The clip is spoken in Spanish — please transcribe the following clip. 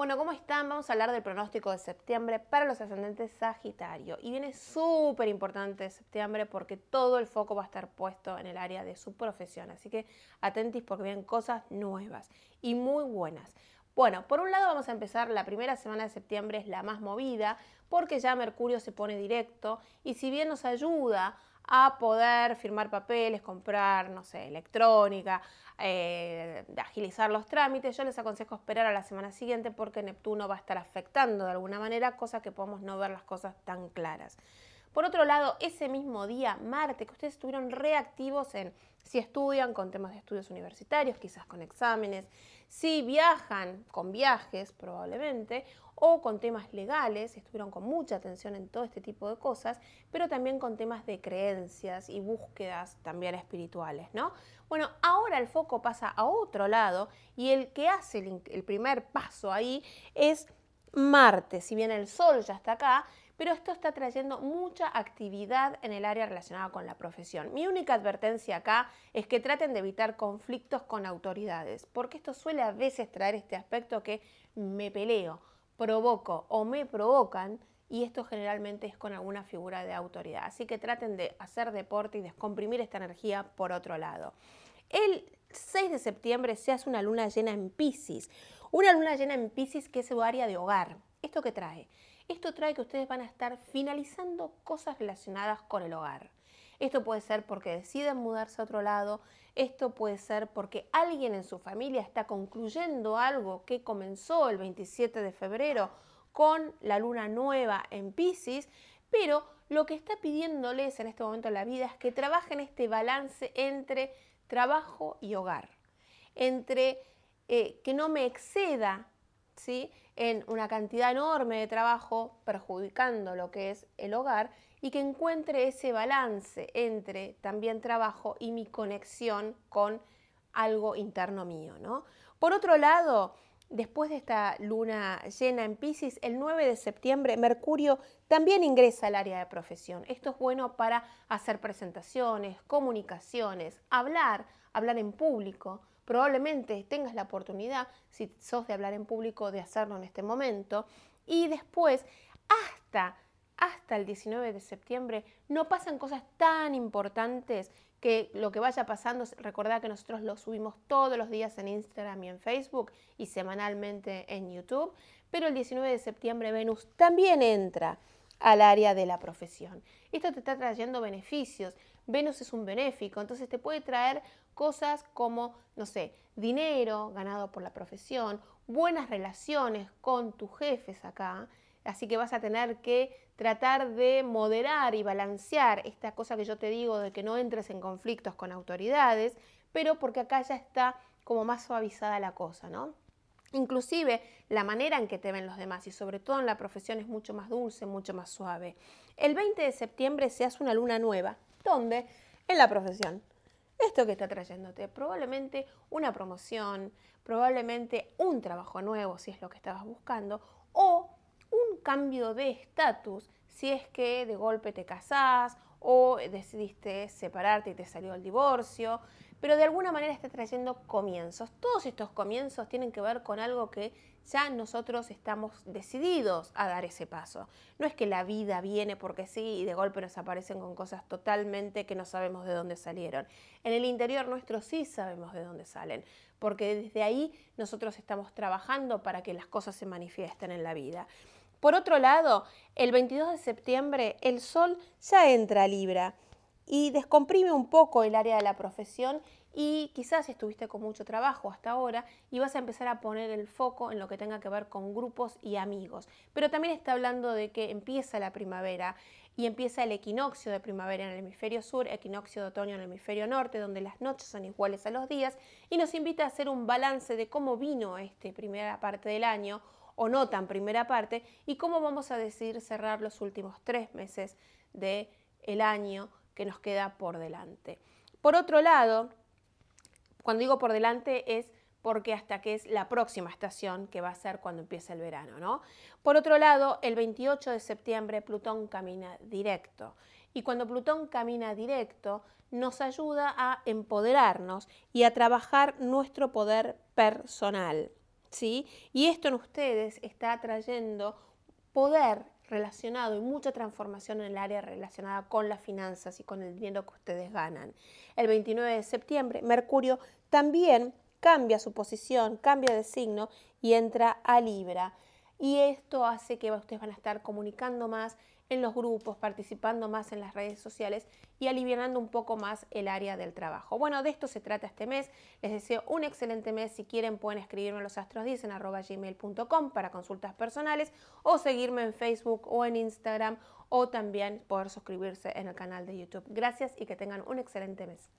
Bueno, ¿cómo están? Vamos a hablar del pronóstico de septiembre para los ascendentes Sagitario. Y viene súper importante septiembre porque todo el foco va a estar puesto en el área de su profesión. Así que atentis porque vienen cosas nuevas y muy buenas. Bueno, por un lado vamos a empezar la primera semana de septiembre, es la más movida, porque ya Mercurio se pone directo y si bien nos ayuda a poder firmar papeles, comprar, no sé, electrónica, eh, agilizar los trámites, yo les aconsejo esperar a la semana siguiente porque Neptuno va a estar afectando de alguna manera cosa que podamos no ver las cosas tan claras. Por otro lado, ese mismo día, Marte, que ustedes estuvieron reactivos en si estudian con temas de estudios universitarios, quizás con exámenes, si viajan con viajes probablemente, o con temas legales, estuvieron con mucha atención en todo este tipo de cosas, pero también con temas de creencias y búsquedas también espirituales, ¿no? Bueno, ahora el foco pasa a otro lado y el que hace el, el primer paso ahí es Marte, si bien el Sol ya está acá, pero esto está trayendo mucha actividad en el área relacionada con la profesión. Mi única advertencia acá es que traten de evitar conflictos con autoridades, porque esto suele a veces traer este aspecto que me peleo, provoco o me provocan y esto generalmente es con alguna figura de autoridad. Así que traten de hacer deporte y descomprimir esta energía por otro lado. El 6 de septiembre se hace una luna llena en Pisces, una luna llena en Pisces que es su área de hogar. ¿Esto qué trae? Esto trae que ustedes van a estar finalizando cosas relacionadas con el hogar. Esto puede ser porque deciden mudarse a otro lado, esto puede ser porque alguien en su familia está concluyendo algo que comenzó el 27 de febrero con la luna nueva en Pisces, pero lo que está pidiéndoles en este momento en la vida es que trabajen este balance entre trabajo y hogar, entre eh, que no me exceda en una cantidad enorme de trabajo, perjudicando lo que es el hogar, y que encuentre ese balance entre también trabajo y mi conexión con algo interno mío. ¿no? Por otro lado, después de esta luna llena en Pisces, el 9 de septiembre Mercurio también ingresa al área de profesión. Esto es bueno para hacer presentaciones, comunicaciones, hablar, hablar en público, probablemente tengas la oportunidad, si sos de hablar en público, de hacerlo en este momento. Y después, hasta, hasta el 19 de septiembre, no pasan cosas tan importantes que lo que vaya pasando, recordad que nosotros lo subimos todos los días en Instagram y en Facebook y semanalmente en YouTube, pero el 19 de septiembre Venus también entra al área de la profesión. Esto te está trayendo beneficios. Venus es un benéfico, entonces te puede traer cosas como, no sé, dinero ganado por la profesión, buenas relaciones con tus jefes acá. Así que vas a tener que tratar de moderar y balancear esta cosa que yo te digo de que no entres en conflictos con autoridades, pero porque acá ya está como más suavizada la cosa, ¿no? Inclusive la manera en que te ven los demás y sobre todo en la profesión es mucho más dulce, mucho más suave. El 20 de septiembre se hace una luna nueva. ¿Dónde? En la profesión. Esto que está trayéndote, probablemente una promoción, probablemente un trabajo nuevo si es lo que estabas buscando, o un cambio de estatus si es que de golpe te casás o decidiste separarte y te salió el divorcio pero de alguna manera está trayendo comienzos. Todos estos comienzos tienen que ver con algo que ya nosotros estamos decididos a dar ese paso. No es que la vida viene porque sí y de golpe nos aparecen con cosas totalmente que no sabemos de dónde salieron. En el interior nuestro sí sabemos de dónde salen, porque desde ahí nosotros estamos trabajando para que las cosas se manifiesten en la vida. Por otro lado, el 22 de septiembre el Sol ya entra a Libra y descomprime un poco el área de la profesión y quizás estuviste con mucho trabajo hasta ahora y vas a empezar a poner el foco en lo que tenga que ver con grupos y amigos. Pero también está hablando de que empieza la primavera y empieza el equinoccio de primavera en el hemisferio sur, equinoccio de otoño en el hemisferio norte, donde las noches son iguales a los días y nos invita a hacer un balance de cómo vino esta primera parte del año o no tan primera parte y cómo vamos a decidir cerrar los últimos tres meses del el año que nos queda por delante. Por otro lado, cuando digo por delante es porque hasta que es la próxima estación que va a ser cuando empiece el verano, ¿no? Por otro lado, el 28 de septiembre Plutón camina directo y cuando Plutón camina directo nos ayuda a empoderarnos y a trabajar nuestro poder personal, ¿sí? Y esto en ustedes está trayendo poder relacionado y mucha transformación en el área relacionada con las finanzas y con el dinero que ustedes ganan. El 29 de septiembre, Mercurio también cambia su posición, cambia de signo y entra a Libra y esto hace que ustedes van a estar comunicando más en los grupos, participando más en las redes sociales y aliviando un poco más el área del trabajo. Bueno, de esto se trata este mes. Les deseo un excelente mes. Si quieren pueden escribirme a gmail.com para consultas personales o seguirme en Facebook o en Instagram o también poder suscribirse en el canal de YouTube. Gracias y que tengan un excelente mes.